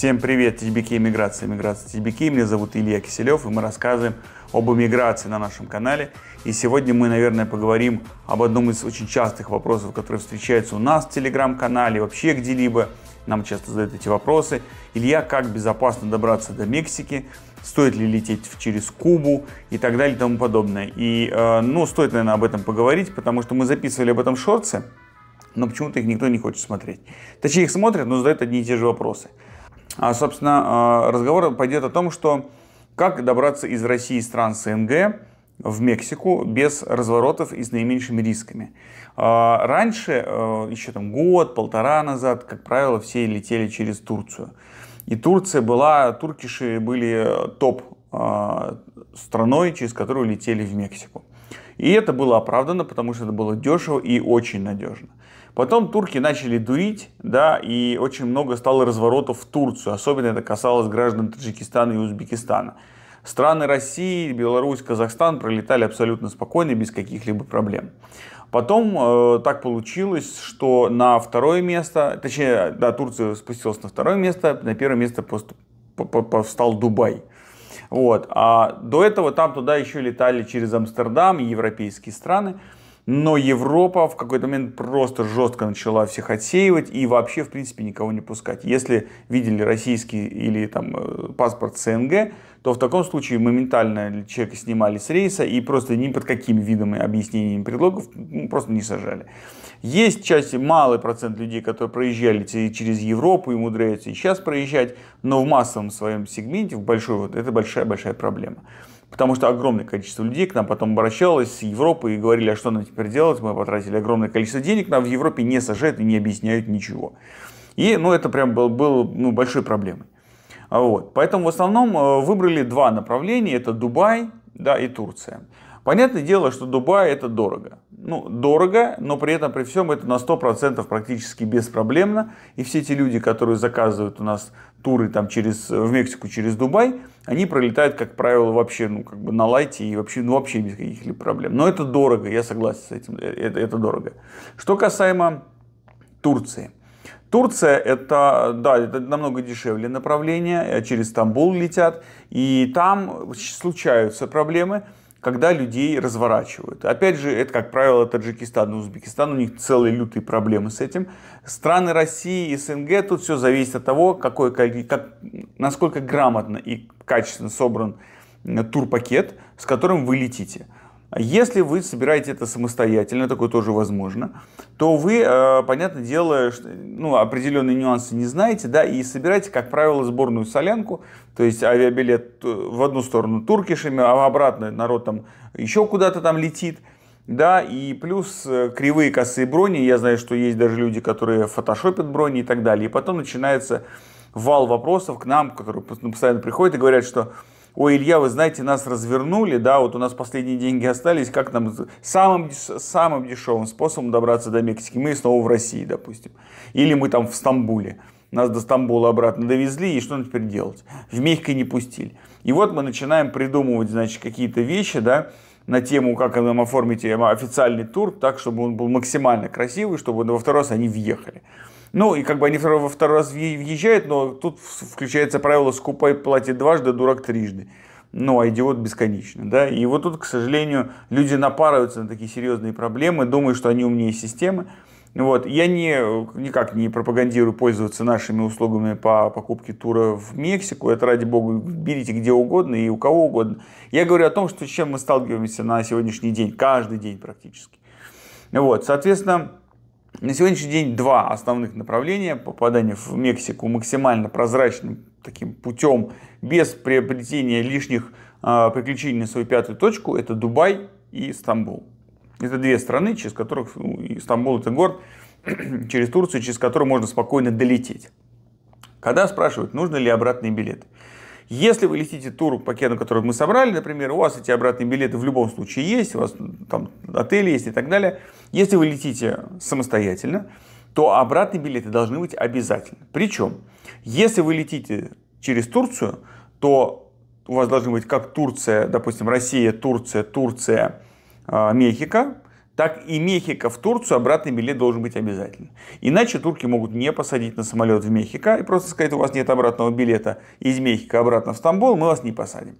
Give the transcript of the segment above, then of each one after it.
Всем привет, TBK Миграция, Миграция TBK. Меня зовут Илья Киселев, и мы рассказываем об эмиграции на нашем канале. И сегодня мы, наверное, поговорим об одном из очень частых вопросов, которые встречаются у нас в Телеграм-канале, вообще где-либо. Нам часто задают эти вопросы. Илья, как безопасно добраться до Мексики? Стоит ли лететь через Кубу и так далее и тому подобное. И, э, ну, стоит, наверное, об этом поговорить, потому что мы записывали об этом шорцы, но почему-то их никто не хочет смотреть. Точнее, их смотрят, но задают одни и те же вопросы. А, собственно, а, разговор пойдет о том, что как добраться из России стран СНГ в Мексику без разворотов и с наименьшими рисками. А, раньше, а, еще там год-полтора назад, как правило, все летели через Турцию. И Турция была, туркиши были э, топ страной, через которую летели в Мексику. И это было оправдано, потому что это было дешево и очень надежно. Потом турки начали дурить, да, и очень много стало разворотов в Турцию. Особенно это касалось граждан Таджикистана и Узбекистана. Страны России, Беларусь, Казахстан пролетали абсолютно спокойно, без каких-либо проблем. Потом э, так получилось, что на второе место, точнее, да, Турция спустилась на второе место, на первое место пост, встал Дубай. Вот. А до этого там туда еще летали через Амстердам и европейские страны. Но Европа в какой-то момент просто жестко начала всех отсеивать и вообще, в принципе, никого не пускать. Если видели российский или там э, паспорт СНГ, то в таком случае моментально человека снимали с рейса и просто ни под какими видами объяснениями предлогов ну, просто не сажали. Есть часть, малый процент людей, которые проезжали через Европу и умудряются и сейчас проезжать, но в массовом своем сегменте, в большой, вот это большая-большая проблема потому что огромное количество людей к нам потом обращалось с Европы и говорили, а что нам теперь делать, мы потратили огромное количество денег, нам в Европе не сажают и не объясняют ничего. И ну, это прям было, было ну, большой проблемой. Вот. Поэтому в основном э, выбрали два направления, это Дубай да, и Турция. Понятное дело, что Дубай это дорого ну, дорого, но при этом, при всем, это на 100% практически беспроблемно. И все те люди, которые заказывают у нас туры там, через, в Мексику через Дубай, они пролетают, как правило, вообще ну, как бы на лайте и вообще, ну, вообще без каких-либо проблем. Но это дорого, я согласен с этим, э, это, это дорого. Что касаемо Турции. Турция это, да, это намного дешевле направление, э, через Стамбул летят, и там случаются проблемы когда людей разворачивают. Опять же, это, как правило, Таджикистан и Узбекистан, у них целые лютые проблемы с этим. Страны России и СНГ, тут все зависит от того, какой, как, насколько грамотно и качественно собран э, турпакет, с которым вы летите. Если вы собираете это самостоятельно, такое тоже возможно, то вы, э, понятное дело, ну, определенные нюансы не знаете, да, и собираете, как правило, сборную солянку, то есть авиабилет э, в одну сторону туркишами, а в обратную народ там еще куда-то там летит, да, и плюс э, кривые косые брони, я знаю, что есть даже люди, которые фотошопят брони и так далее, и потом начинается вал вопросов к нам, которые ну, постоянно приходят и говорят, что ой, Илья, вы знаете, нас развернули, да, вот у нас последние деньги остались, как нам самым, самым дешевым способом добраться до Мексики? Мы снова в России, допустим. Или мы там в Стамбуле. Нас до Стамбула обратно довезли, и что нам теперь делать? В Мехико не пустили. И вот мы начинаем придумывать, значит, какие-то вещи, да, на тему, как нам оформить эм, официальный тур, так, чтобы он был максимально красивый, чтобы во второй раз они въехали. Ну, и как бы они второй, во второй раз въезжают, но тут включается правило «скупай платит дважды, дурак трижды». Ну, а идиот бесконечно, да. И вот тут, к сожалению, люди напарываются на такие серьезные проблемы, думают, что они умнее системы. Вот. Я не, никак не пропагандирую пользоваться нашими услугами по покупке тура в Мексику. Это, ради бога, берите где угодно и у кого угодно. Я говорю о том, что с чем мы сталкиваемся на сегодняшний день, каждый день практически. Вот. Соответственно, на сегодняшний день два основных направления. попадания в Мексику максимально прозрачным таким путем, без приобретения лишних э, приключений на свою пятую точку, это Дубай и Стамбул. Это две страны, через которых, ну, Стамбул это город, через Турцию, через который можно спокойно долететь. Когда спрашивают, нужно ли обратный билет – если вы летите тур по океану, который мы собрали, например, у вас эти обратные билеты в любом случае есть, у вас там отели есть и так далее. Если вы летите самостоятельно, то обратные билеты должны быть обязательно. Причем, если вы летите через Турцию, то у вас должны быть как Турция, допустим, Россия, Турция, Турция, а, Мехико, так и Мехико в Турцию обратный билет должен быть обязательно. Иначе турки могут не посадить на самолет в Мехико и просто сказать, у вас нет обратного билета из Мехико обратно в Стамбул, мы вас не посадим.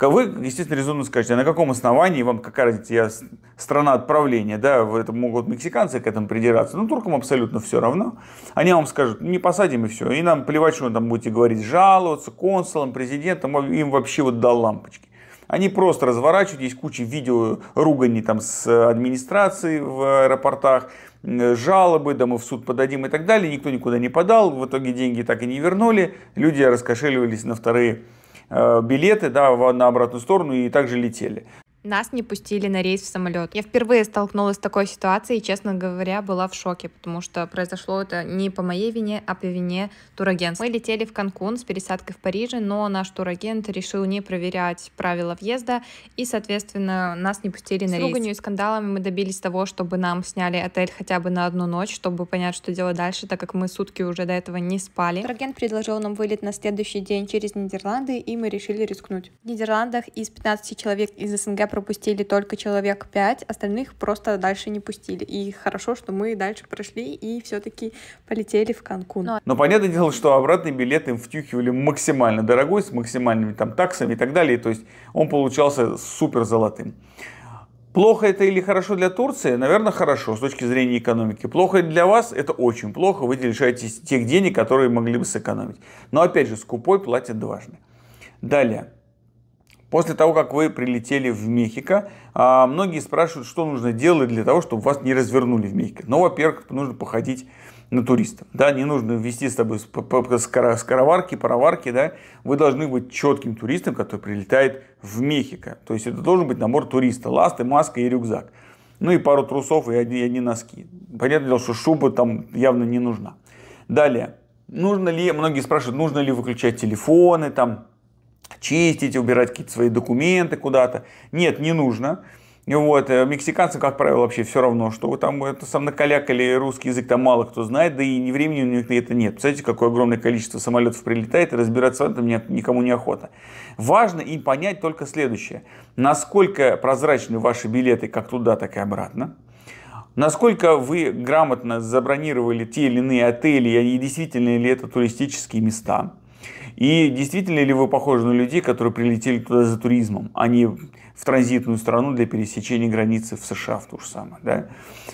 Вы, естественно, резонно скажете, а на каком основании вам, какая разница, я страна отправления, да, это могут мексиканцы к этому придираться, но туркам абсолютно все равно. Они вам скажут, не посадим и все, и нам плевать, что вы там будете говорить, жаловаться консулам, президентам, а им вообще вот до лампочки. Они просто разворачивают, есть куча видео ругани там с э, администрацией в аэропортах, э, жалобы, да мы в суд подадим и так далее. Никто никуда не подал, в итоге деньги так и не вернули. Люди раскошеливались на вторые э, билеты да, на обратную сторону и также летели. Нас не пустили на рейс в самолет. Я впервые столкнулась с такой ситуацией и, честно говоря, была в шоке, потому что произошло это не по моей вине, а по вине турагента. Мы летели в Канкун с пересадкой в Париже, но наш турагент решил не проверять правила въезда, и, соответственно, нас не пустили на рейс. С руганью и скандалами мы добились того, чтобы нам сняли отель хотя бы на одну ночь, чтобы понять, что делать дальше, так как мы сутки уже до этого не спали. Турагент предложил нам вылет на следующий день через Нидерланды, и мы решили рискнуть. В Нидерландах из 15 человек из СНГ пропустили только человек 5, остальных просто дальше не пустили. И хорошо, что мы дальше прошли и все-таки полетели в Канкун. Но понятное дело, что обратный билет им втюхивали максимально дорогой, с максимальными там таксами и так далее. То есть он получался супер золотым. Плохо это или хорошо для Турции? Наверное, хорошо с точки зрения экономики. Плохо для вас? Это очень плохо. Вы лишаетесь тех денег, которые могли бы сэкономить. Но опять же, скупой платят дважды. Далее. После того, как вы прилетели в Мехико, а, многие спрашивают, что нужно делать для того, чтобы вас не развернули в Мехико. Ну, во-первых, нужно походить на туриста. Да, не нужно вести с тобой скороварки, пароварки, да. Вы должны быть четким туристом, который прилетает в Мехико. То есть это должен быть набор туриста. Ласты, маска и рюкзак. Ну и пару трусов и одни, одни носки. Понятное дело, что шуба там явно не нужна. Далее. Нужно ли, многие спрашивают, нужно ли выключать телефоны, там, чистить, убирать какие-то свои документы куда-то. Нет, не нужно. Вот, э, мексиканцы как правило, вообще все равно, что вы там это сам накалякали, русский язык там мало кто знает, да и ни времени у них на это нет. Представляете, какое огромное количество самолетов прилетает, и разбираться в этом никому не охота. Важно им понять только следующее. Насколько прозрачны ваши билеты как туда, так и обратно. Насколько вы грамотно забронировали те или иные отели, и действительно ли это туристические места. И действительно ли вы похожи на людей, которые прилетели туда за туризмом, а не в транзитную страну для пересечения границы в США в то же самое. Да?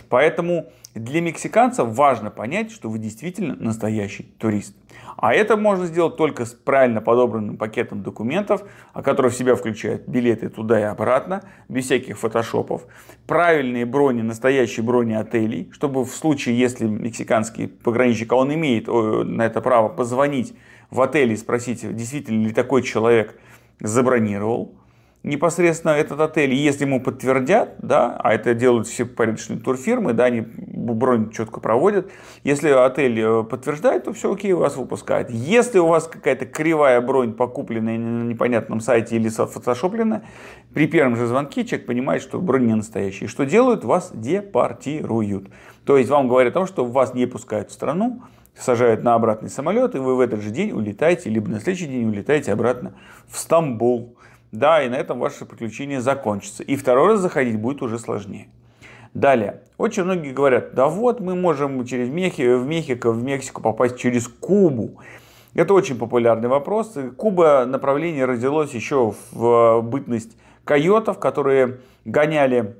Поэтому для мексиканцев важно понять, что вы действительно настоящий турист. А это можно сделать только с правильно подобранным пакетом документов, а который в себя включает билеты туда и обратно, без всяких фотошопов, правильные брони, настоящие брони отелей, чтобы в случае, если мексиканский пограничник, а он имеет э, на это право, позвонить в отеле и спросите, действительно ли такой человек забронировал непосредственно этот отель. И если ему подтвердят, да, а это делают все порядочные турфирмы, да, они бронь четко проводят. Если отель э, подтверждает, то все окей, вас выпускают. Если у вас какая-то кривая бронь, покупленная на непонятном сайте или фотошопленная, при первом же звонке человек понимает, что бронь не настоящая. И что делают? Вас депортируют. То есть вам говорят о том, что вас не пускают в страну, сажают на обратный самолет, и вы в этот же день улетаете, либо на следующий день улетаете обратно в Стамбул. Да, и на этом ваше приключение закончится. И второй раз заходить будет уже сложнее. Далее. Очень многие говорят, да вот мы можем через Мехи, в Мехико, в Мексику попасть через Кубу. Это очень популярный вопрос. Куба направление родилось еще в э, бытность койотов, которые гоняли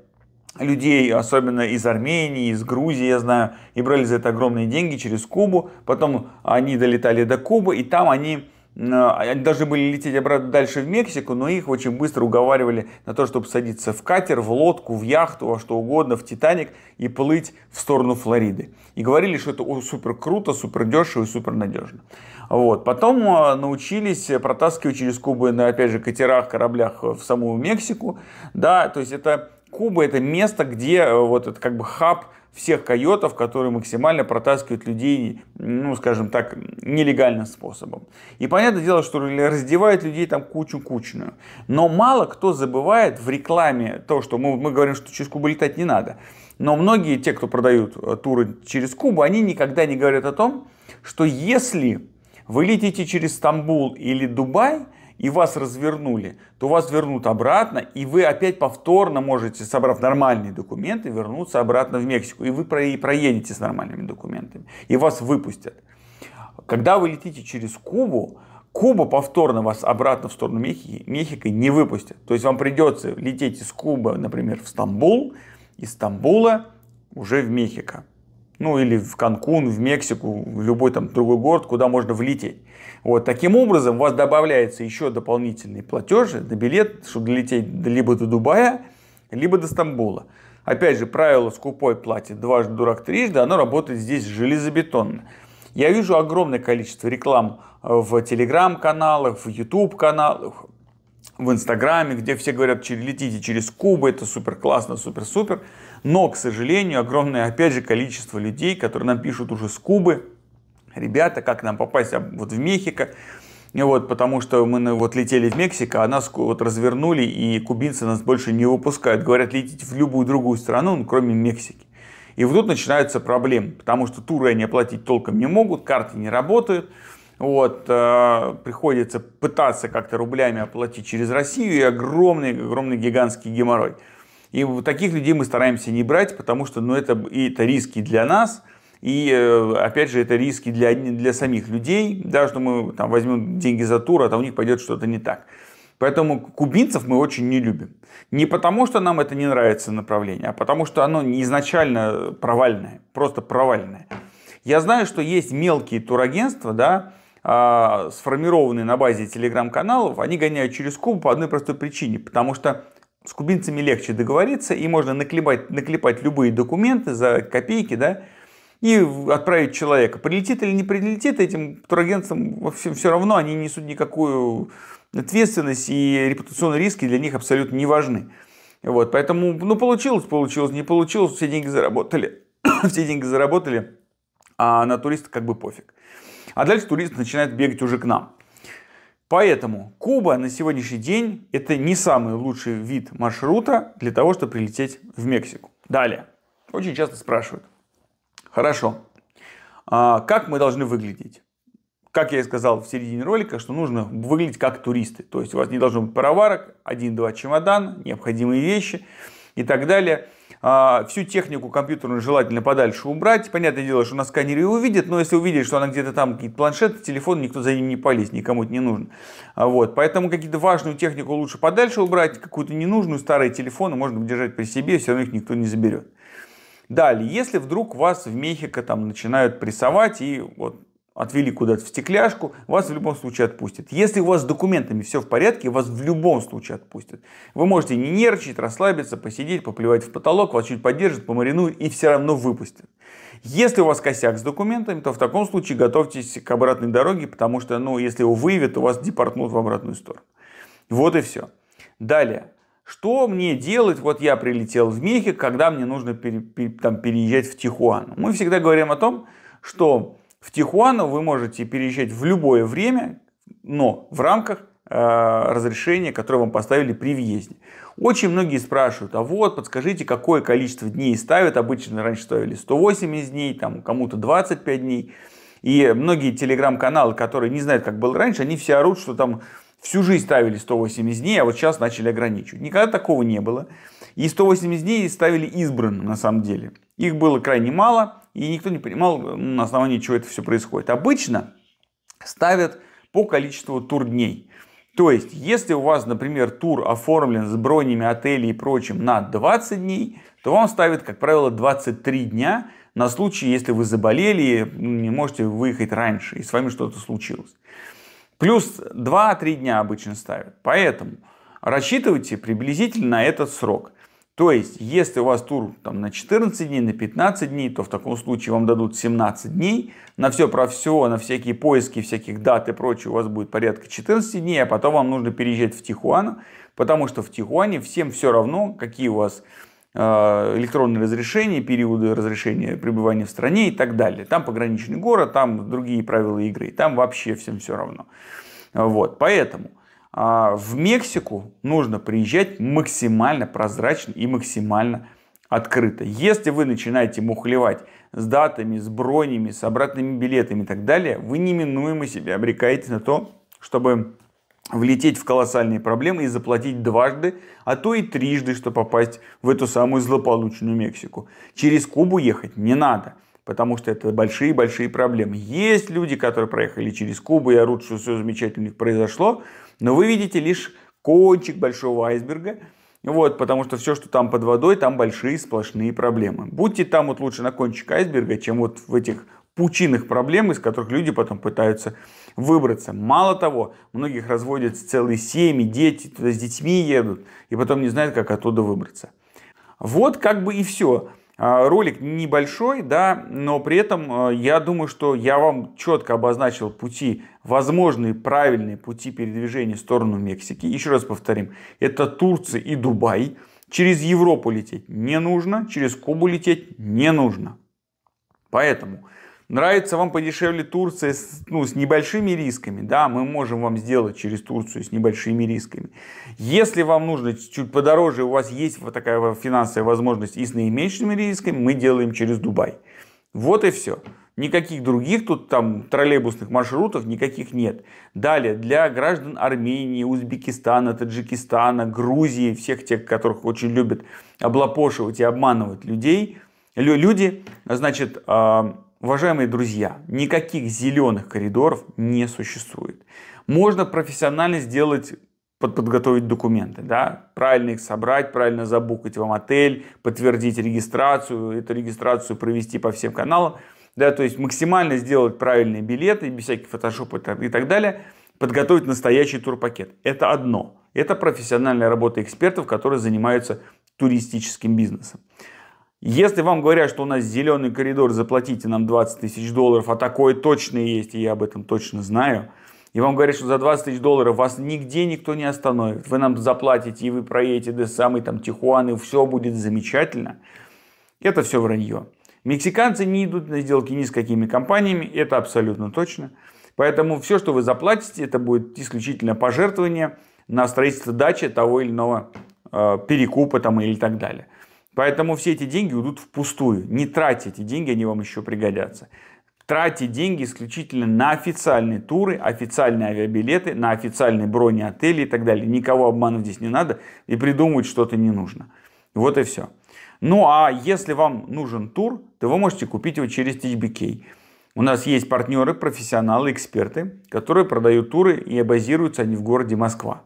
людей, особенно из Армении, из Грузии, я знаю, и брали за это огромные деньги через Кубу. Потом они долетали до Кубы, и там они а, они должны были лететь обратно дальше в Мексику, но их очень быстро уговаривали на то, чтобы садиться в катер, в лодку, в яхту, во что угодно, в Титаник и плыть в сторону Флориды. И говорили, что это супер круто, супер дешево и супер надежно. Вот. Потом а, научились протаскивать через Кубу на, опять же, катерах, кораблях э, в саму Мексику. Да, то есть это Куба это место, где э, вот это как бы хаб всех койотов, которые максимально протаскивают людей, ну, скажем так, нелегальным способом. И понятное дело, что раздевают людей там кучу-кучную. Но мало кто забывает в рекламе то, что мы, мы говорим, что через Кубу летать не надо. Но многие, те, кто продают э, туры через Кубу, они никогда не говорят о том, что если вы летите через Стамбул или Дубай – и вас развернули, то вас вернут обратно, и вы опять повторно можете, собрав нормальные документы, вернуться обратно в Мексику. И вы проедете с нормальными документами, и вас выпустят. Когда вы летите через Кубу, Куба повторно вас обратно в сторону Мехики, Мехико не выпустит. То есть вам придется лететь из Кубы, например, в Стамбул, из Стамбула уже в Мехико. Ну или в Канкун, в Мексику, в любой там другой город, куда можно влететь. Вот, таким образом, у вас добавляется еще дополнительные платежи на билет, чтобы долететь либо до Дубая, либо до Стамбула. Опять же, правило «скупой платит дважды дурак трижды», оно работает здесь железобетонно. Я вижу огромное количество реклам в телеграм-каналах, в YouTube каналах в Инстаграме, где все говорят, летите через Кубу, это супер классно, супер супер. Но, к сожалению, огромное, опять же, количество людей, которые нам пишут уже с Кубы, ребята, как нам попасть вот в Мехико. И вот, потому что мы вот летели в Мексику, а нас вот развернули, и кубинцы нас больше не выпускают. Говорят, летите в любую другую страну, ну, кроме Мексики. И вот тут начинаются проблемы, потому что туры они оплатить толком не могут, карты не работают. Вот, э, приходится пытаться как-то рублями оплатить через Россию, и огромный, огромный гигантский геморрой. И вот таких людей мы стараемся не брать, потому что ну, это, и это риски для нас – и, э, опять же, это риски для, для самих людей, да, что мы там, возьмем деньги за тур, а там у них пойдет что-то не так. Поэтому кубинцев мы очень не любим. Не потому, что нам это не нравится направление, а потому, что оно изначально провальное, просто провальное. Я знаю, что есть мелкие турагентства, да, э, сформированные на базе телеграм-каналов, они гоняют через Кубу по одной простой причине, потому что с кубинцами легче договориться, и можно наклепать, наклепать любые документы за копейки, да, и отправить человека. Прилетит или не прилетит, этим турагентам вообще все равно, они несут никакую ответственность, и репутационные риски для них абсолютно не важны. Вот, поэтому, ну, получилось, получилось, не получилось, все деньги заработали, все деньги заработали, а на туриста как бы пофиг. А дальше турист начинает бегать уже к нам. Поэтому Куба на сегодняшний день это не самый лучший вид маршрута для того, чтобы прилететь в Мексику. Далее. Очень часто спрашивают, Хорошо. А как мы должны выглядеть? Как я и сказал в середине ролика, что нужно выглядеть как туристы. То есть у вас не должно быть пароварок, один-два чемодан, необходимые вещи и так далее. А, всю технику компьютерную желательно подальше убрать. Понятное дело, что на сканере увидит, но если увидит, что она где-то там, какие-то планшеты, телефон, никто за ним не полезет, никому это не нужно. А, вот. Поэтому какую то важную технику лучше подальше убрать, какую-то ненужную, старые телефоны можно держать при себе, все равно их никто не заберет. Далее, если вдруг вас в Мехико там начинают прессовать и вот отвели куда-то в стекляшку, вас в любом случае отпустят. Если у вас с документами все в порядке, вас в любом случае отпустят. Вы можете не нервничать, расслабиться, посидеть, поплевать в потолок, вас чуть поддержат, помаринуют и все равно выпустят. Если у вас косяк с документами, то в таком случае готовьтесь к обратной дороге, потому что, ну, если его выявят, то вас депортнут в обратную сторону. Вот и все. Далее. Что мне делать? Вот я прилетел в Мехико, когда мне нужно пере, пере, там, переезжать в Тихуану. Мы всегда говорим о том, что в Тихуану вы можете переезжать в любое время, но в рамках э, разрешения, которое вам поставили при въезде. Очень многие спрашивают, а вот подскажите, какое количество дней ставят. Обычно раньше ставили 180 дней, там кому-то 25 дней. И многие телеграм-каналы, которые не знают, как было раньше, они все орут, что там всю жизнь ставили 180 дней, а вот сейчас начали ограничивать. Никогда такого не было. И 180 дней ставили избранным на самом деле. Их было крайне мало, и никто не понимал, ну, на основании чего это все происходит. Обычно ставят по количеству турдней. То есть, если у вас, например, тур оформлен с бронями отелей и прочим на 20 дней, то вам ставят, как правило, 23 дня на случай, если вы заболели, ну, не можете выехать раньше, и с вами что-то случилось. Плюс 2-3 дня обычно ставят. Поэтому рассчитывайте приблизительно на этот срок. То есть, если у вас тур там, на 14 дней, на 15 дней, то в таком случае вам дадут 17 дней. На все про все, на всякие поиски, всяких дат и прочее у вас будет порядка 14 дней, а потом вам нужно переезжать в Тихуану, потому что в Тихуане всем все равно, какие у вас Э, электронные разрешения, периоды разрешения пребывания в стране и так далее. Там пограничный город, там другие правила игры, и там вообще всем все равно. Вот, поэтому а, в Мексику нужно приезжать максимально прозрачно и максимально открыто. Если вы начинаете мухлевать с датами, с бронями, с обратными билетами и так далее, вы неминуемо себя обрекаете на то, чтобы влететь в колоссальные проблемы и заплатить дважды, а то и трижды, чтобы попасть в эту самую злополучную Мексику. Через Кубу ехать не надо, потому что это большие-большие проблемы. Есть люди, которые проехали через Кубу и орут, что все замечательно у них произошло, но вы видите лишь кончик большого айсберга, вот, потому что все, что там под водой, там большие сплошные проблемы. Будьте там вот лучше на кончик айсберга, чем вот в этих пучинах проблем, из которых люди потом пытаются выбраться. Мало того, многих разводят целые семьи, дети туда с детьми едут и потом не знают, как оттуда выбраться. Вот как бы и все. А, ролик небольшой, да, но при этом а, я думаю, что я вам четко обозначил пути, возможные правильные пути передвижения в сторону Мексики. Еще раз повторим, это Турция и Дубай. Через Европу лететь не нужно, через Кубу лететь не нужно. Поэтому Нравится вам подешевле Турция с, ну, с небольшими рисками? Да, мы можем вам сделать через Турцию с небольшими рисками. Если вам нужно чуть подороже, у вас есть вот такая финансовая возможность и с наименьшими рисками, мы делаем через Дубай. Вот и все. Никаких других тут там троллейбусных маршрутов никаких нет. Далее, для граждан Армении, Узбекистана, Таджикистана, Грузии, всех тех, которых очень любят облапошивать и обманывать людей, люди, значит, а, Уважаемые друзья, никаких зеленых коридоров не существует. Можно профессионально сделать под, подготовить документы, да, правильно их собрать, правильно забукать вам отель, подтвердить регистрацию, эту регистрацию провести по всем каналам, да, то есть максимально сделать правильные билеты, без всяких фотошопов и так далее, подготовить настоящий турпакет. Это одно. Это профессиональная работа экспертов, которые занимаются туристическим бизнесом. Если вам говорят, что у нас зеленый коридор, заплатите нам 20 тысяч долларов, а такое точно есть, и я об этом точно знаю, и вам говорят, что за 20 тысяч долларов вас нигде никто не остановит, вы нам заплатите, и вы проедете до самой там Тихуаны, все будет замечательно, это все вранье. Мексиканцы не идут на сделки ни с какими компаниями, это абсолютно точно. Поэтому все, что вы заплатите, это будет исключительно пожертвование на строительство дачи того или иного э, перекупа там или так далее. Поэтому все эти деньги уйдут впустую. Не тратите деньги, они вам еще пригодятся. Тратьте деньги исключительно на официальные туры, официальные авиабилеты, на официальные брони отелей и так далее. Никого обманывать здесь не надо и придумывать что-то не нужно. Вот и все. Ну а если вам нужен тур, то вы можете купить его через TBK. У нас есть партнеры, профессионалы, эксперты, которые продают туры и базируются они в городе Москва.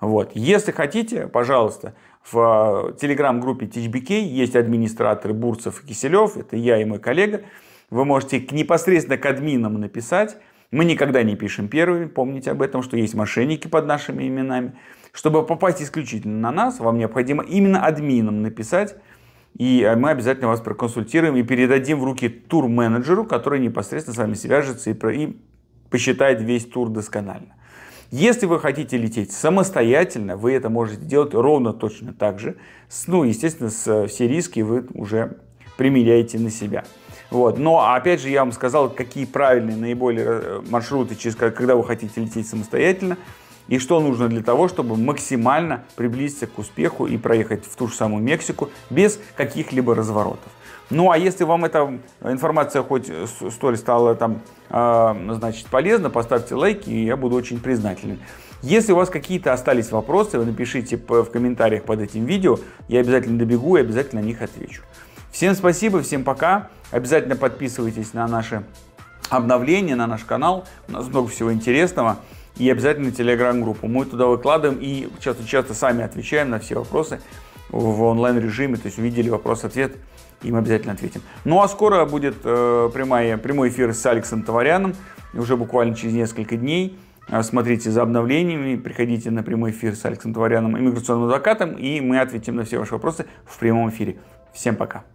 Вот. Если хотите, пожалуйста, в э, телеграм-группе THBK есть администраторы Бурцев и Киселев, это я и мой коллега. Вы можете непосредственно к админам написать. Мы никогда не пишем первыми, помните об этом, что есть мошенники под нашими именами. Чтобы попасть исключительно на нас, вам необходимо именно админам написать, и э, мы обязательно вас проконсультируем и передадим в руки тур-менеджеру, который непосредственно с вами свяжется и, и посчитает весь тур досконально. Если вы хотите лететь самостоятельно, вы это можете делать ровно точно так же. Ну, естественно, э, все риски вы уже примеряете на себя. Вот. Но опять же я вам сказал, какие правильные наиболее э, маршруты, через когда вы хотите лететь самостоятельно, и что нужно для того, чтобы максимально приблизиться к успеху и проехать в ту же самую Мексику без каких-либо разворотов. Ну, а если вам эта информация хоть столь стала там, а, значит, полезна, поставьте лайки, и я буду очень признателен. Если у вас какие-то остались вопросы, вы напишите в комментариях под этим видео. Я обязательно добегу и обязательно на них отвечу. Всем спасибо, всем пока. Обязательно подписывайтесь на наши обновления, на наш канал. У нас много всего интересного. И обязательно телеграм-группу. Мы туда выкладываем и часто-часто сами отвечаем на все вопросы в онлайн-режиме. То есть увидели вопрос-ответ им обязательно ответим. Ну а скоро будет э, прямая, прямой эфир с Алексом Товаряном, уже буквально через несколько дней. Э, смотрите за обновлениями, приходите на прямой эфир с Алексом Товаряном, иммиграционным адвокатом, и мы ответим на все ваши вопросы в прямом эфире. Всем пока!